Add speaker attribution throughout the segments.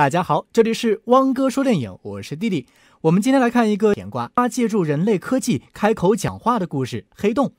Speaker 1: 大家好，这里是汪哥说电影，我是弟弟。我们今天来看一个甜瓜，他借助人类科技开口讲话的故事——黑洞。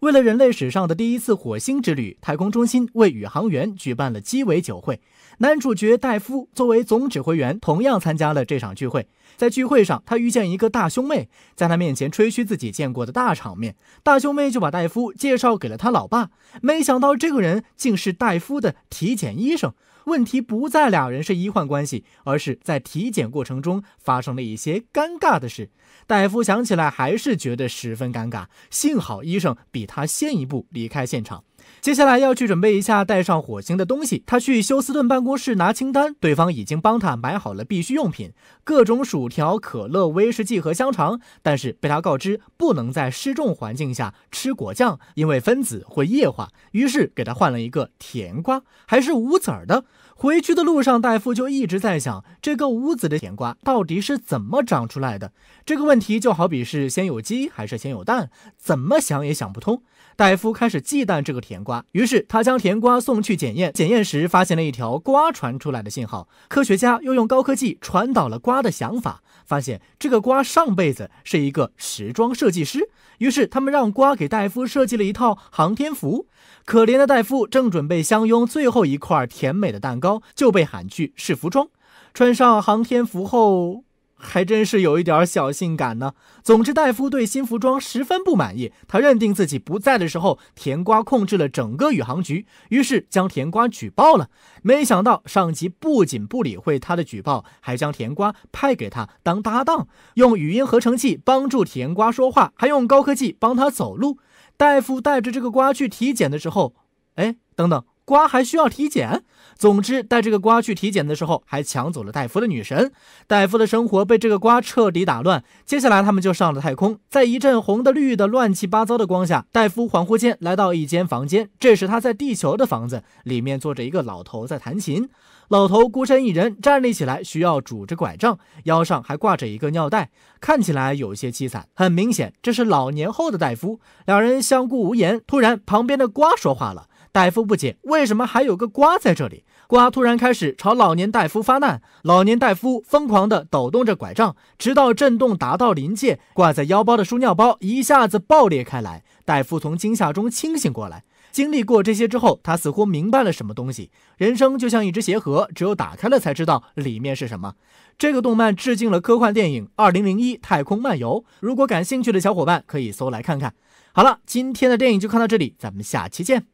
Speaker 1: 为了人类史上的第一次火星之旅，太空中心为宇航员举办了鸡尾酒会。男主角戴夫作为总指挥员，同样参加了这场聚会。在聚会上，他遇见一个大胸妹，在他面前吹嘘自己见过的大场面。大胸妹就把戴夫介绍给了他老爸，没想到这个人竟是戴夫的体检医生。问题不在俩人是医患关系，而是在体检过程中发生了一些尴尬的事。戴夫想起来还是觉得十分尴尬。幸好医生比。他先一步离开现场，接下来要去准备一下带上火星的东西。他去休斯顿办公室拿清单，对方已经帮他买好了必需用品，各种薯条、可乐、威士忌和香肠。但是被他告知不能在失重环境下吃果酱，因为分子会液化，于是给他换了一个甜瓜，还是无籽儿的。回去的路上，戴夫就一直在想，这个屋子的甜瓜到底是怎么长出来的？这个问题就好比是先有鸡还是先有蛋，怎么想也想不通。戴夫开始忌惮这个甜瓜，于是他将甜瓜送去检验。检验时发现了一条瓜传出来的信号，科学家又用高科技传导了瓜的想法，发现这个瓜上辈子是一个时装设计师。于是他们让瓜给戴夫设计了一套航天服。可怜的戴夫正准备相拥最后一块甜美的蛋糕。就被喊去试服装，穿上航天服后还真是有一点小性感呢。总之，戴夫对新服装十分不满意，他认定自己不在的时候，甜瓜控制了整个宇航局，于是将甜瓜举报了。没想到，上级不仅不理会他的举报，还将甜瓜派给他当搭档，用语音合成器帮助甜瓜说话，还用高科技帮他走路。戴夫带着这个瓜去体检的时候，哎，等等。瓜还需要体检。总之，带这个瓜去体检的时候，还抢走了戴夫的女神。戴夫的生活被这个瓜彻底打乱。接下来，他们就上了太空，在一阵红的、绿的、乱七八糟的光下，戴夫恍惚间来到一间房间，这是他在地球的房子，里面坐着一个老头在弹琴。老头孤身一人，站立起来需要拄着拐杖，腰上还挂着一个尿袋，看起来有些凄惨。很明显，这是老年后的戴夫。两人相顾无言。突然，旁边的瓜说话了。戴夫不解，为什么还有个瓜在这里？瓜突然开始朝老年戴夫发难，老年戴夫疯狂地抖动着拐杖，直到震动达到临界，挂在腰包的输尿包一下子爆裂开来。戴夫从惊吓中清醒过来，经历过这些之后，他似乎明白了什么东西。人生就像一只鞋盒，只有打开了才知道里面是什么。这个动漫致敬了科幻电影《二零零一太空漫游》，如果感兴趣的小伙伴可以搜来看看。好了，今天的电影就看到这里，咱们下期见。